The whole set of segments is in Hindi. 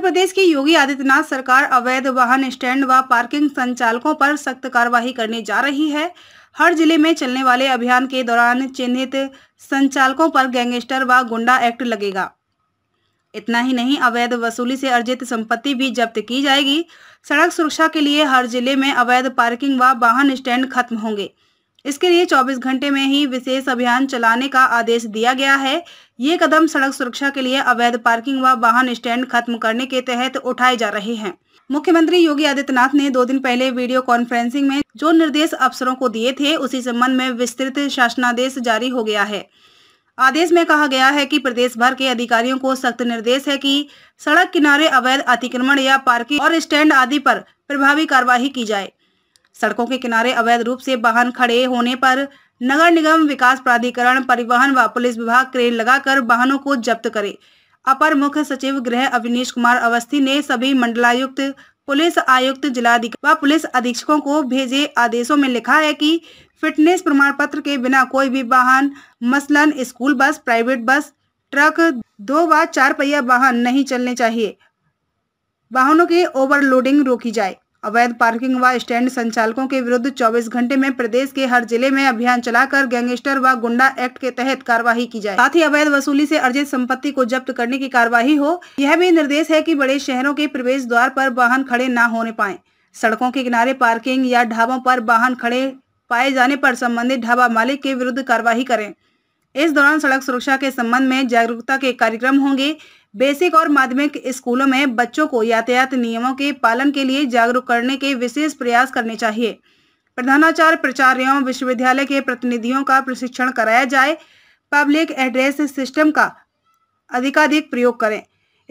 उत्तर प्रदेश की योगी आदित्यनाथ सरकार अवैध वाहन स्टैंड व वा पार्किंग संचालकों पर सख्त कार्रवाई करने जा रही है हर जिले में चलने वाले अभियान के दौरान चिन्हित संचालकों पर गैंगस्टर व गुंडा एक्ट लगेगा इतना ही नहीं अवैध वसूली से अर्जित संपत्ति भी जब्त की जाएगी सड़क सुरक्षा के लिए हर जिले में अवैध पार्किंग व वा वाहन स्टैंड खत्म होंगे इसके लिए 24 घंटे में ही विशेष अभियान चलाने का आदेश दिया गया है ये कदम सड़क सुरक्षा के लिए अवैध पार्किंग व वाहन स्टैंड खत्म करने के तहत उठाए जा रहे हैं मुख्यमंत्री योगी आदित्यनाथ ने दो दिन पहले वीडियो कॉन्फ्रेंसिंग में जो निर्देश अफसरों को दिए थे उसी संबंध में विस्तृत शासनादेश जारी हो गया है आदेश में कहा गया है कि प्रदेश भर के अधिकारियों को सख्त निर्देश है कि सड़क किनारे अवैध अतिक्रमण या पार्किंग और स्टैंड आदि पर प्रभावी कार्यवाही की जाए सड़कों के किनारे अवैध रूप से वाहन खड़े होने पर नगर निगम विकास प्राधिकरण परिवहन व पुलिस विभाग क्रेन लगाकर वाहनों को जब्त करे अपर मुख्य सचिव गृह अविनीश कुमार अवस्थी ने सभी मंडलायुक्त पुलिस आयुक्त जिलाधिकारी व पुलिस अधीक्षकों को भेजे आदेशों में लिखा है कि फिटनेस प्रमाण पत्र के बिना कोई भी वाहन मसलन school bus private bus truck दो व चार पहिया वाहन नहीं चलने चाहिए वाहनों की ओवरलोडिंग रोकी जाए अवैध पार्किंग व स्टैंड संचालकों के विरुद्ध 24 घंटे में प्रदेश के हर जिले में अभियान चलाकर गैंगस्टर व गुंडा एक्ट के तहत कार्यवाही की जाए साथ ही अवैध वसूली से अर्जित संपत्ति को जब्त करने की कार्यवाही हो यह भी निर्देश है कि बड़े शहरों के प्रवेश द्वार पर वाहन खड़े न होने पाए सड़कों के किनारे पार्किंग या ढाबों पर वाहन खड़े पाए जाने पर संबंधित ढाबा मालिक के विरुद्ध कार्यवाही करें इस दौरान सड़क सुरक्षा के संबंध में जागरूकता के कार्यक्रम होंगे बेसिक और माध्यमिक स्कूलों में बच्चों को यातायात नियमों के पालन के लिए जागरूक करने के विशेष प्रयास करने चाहिए प्रधानाचार्य प्रचार एवं विश्वविद्यालय के प्रतिनिधियों का प्रशिक्षण कराया जाए पब्लिक एड्रेस सिस्टम का अधिकाधिक प्रयोग करें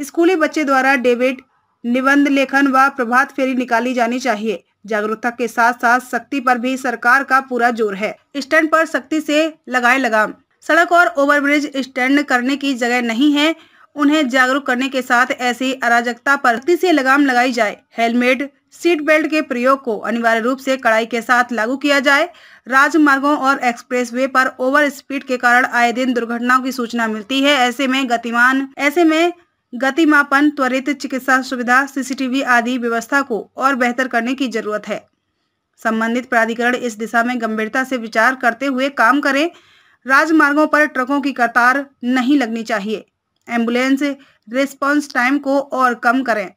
स्कूली बच्चे द्वारा डेबिट निबंध लेखन व प्रभात फेरी निकाली जानी चाहिए जागरूकता के साथ साथ शक्ति पर भी सरकार का पूरा जोर है स्टैंड पर सख्ती से लगाए लगाम सड़क और ओवरब्रिज स्टैंड करने की जगह नहीं है उन्हें जागरूक करने के साथ ऐसी अराजकता पर सख्ती से लगाम लगाई जाए हेलमेट सीट बेल्ट के प्रयोग को अनिवार्य रूप से कड़ाई के साथ लागू किया जाए राजमार्गों और एक्सप्रेसवे पर ओवर स्पीड के कारण आए दिन दुर्घटनाओं की सूचना मिलती है ऐसे में गतिमान ऐसे में गतिमापन त्वरित चिकित्सा सुविधा सीसीटीवी आदि व्यवस्था को और बेहतर करने की जरूरत है संबंधित प्राधिकरण इस दिशा में गंभीरता से विचार करते हुए काम करें राजमार्गों पर ट्रकों की कतार नहीं लगनी चाहिए एम्बुलेंस रिस्पॉन्स टाइम को और कम करें